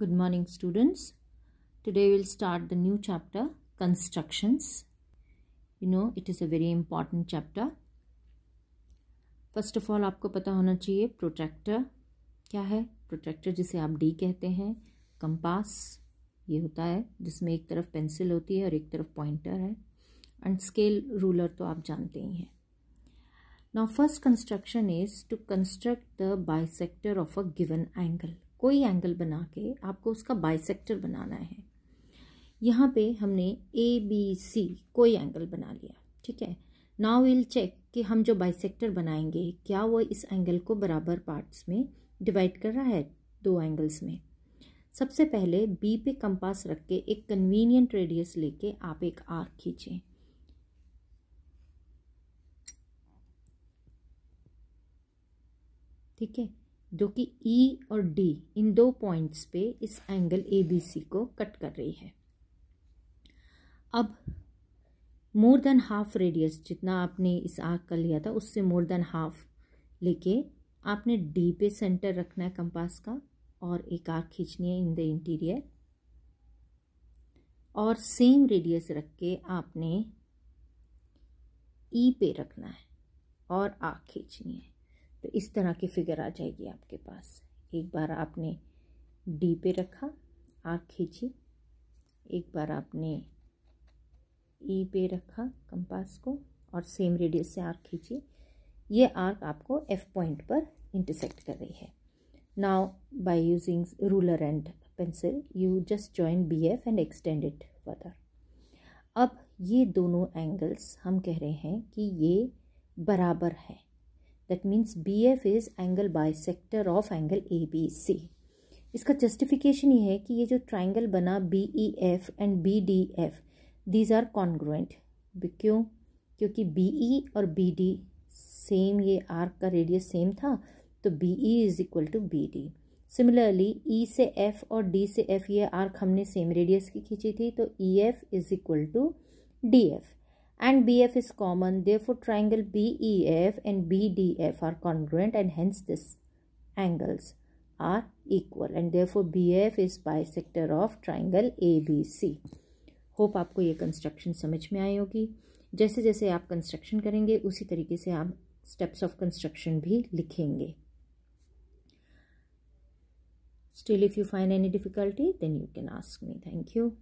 Good morning students. Today we'll start the new chapter constructions. You know it is a very important chapter. First of all आपको पता होना चाहिए protractor क्या है protractor जिसे आप डी कहते हैं कंपास ये होता है जिसमें एक तरफ पेंसिल होती है और एक तरफ पॉइंटर है एंड स्केल रूलर तो आप जानते ही हैं now first construction is to construct the bisector of a given angle कोई एंगल बना के आपको उसका बाइसेक्टर बनाना है यहाँ पे हमने ए बी सी कोई एंगल बना लिया ठीक है नाउ विल चेक कि हम जो बाइसेक्टर बनाएंगे क्या वो इस एंगल को बराबर पार्ट्स में डिवाइड कर रहा है दो एंगल्स में सबसे पहले बी पे कंपास रख के एक कन्वीनियंट रेडियस लेके आप एक आर्क खींचें ठीक है जो कि ई e और डी इन दो पॉइंट्स पे इस एंगल ए बी सी को कट कर रही है अब मोर देन हाफ रेडियस जितना आपने इस आग का लिया था उससे मोर देन हाफ लेके आपने डी पे सेंटर रखना है कंपास का और एक आग खींचनी है इन द इंटीरियर और सेम रेडियस रख के आपने ई e पे रखना है और आग खींचनी है तो इस तरह की फिगर आ जाएगी आपके पास एक बार आपने डी पे रखा आँख खींची एक बार आपने ई पे रखा कंपास को और सेम रेडियस से आर्क खींची ये आर्क आपको एफ पॉइंट पर इंटरसेक्ट कर रही है now by using ruler and pencil you just join B F and extend it further अब ये दोनों एंगल्स हम कह रहे हैं कि ये बराबर है that means B F is angle sector of angle A B C इसका जस्टिफिकेशन ये है कि ये जो ट्राइंगल बना B E F and B D F these are congruent क्यों क्योंकि बी ई e और बी डी सेम ये आर्क का रेडियस सेम था तो B E is equal to B D similarly E से एफ और डी से एफ ये आर्क हमने सेम रेडियस की खींची थी तो E F is equal to D F and BF is common. Therefore, triangle BEF and BDF are congruent and hence these angles are equal. And therefore, BF is bisector of triangle ABC. Hope aapko ye construction samajh mein aayi hogi. Jaise jaise aap construction karenge, usi tarike se steps of construction bhi likhenge. Still, if you find any difficulty, then you can ask me. Thank you.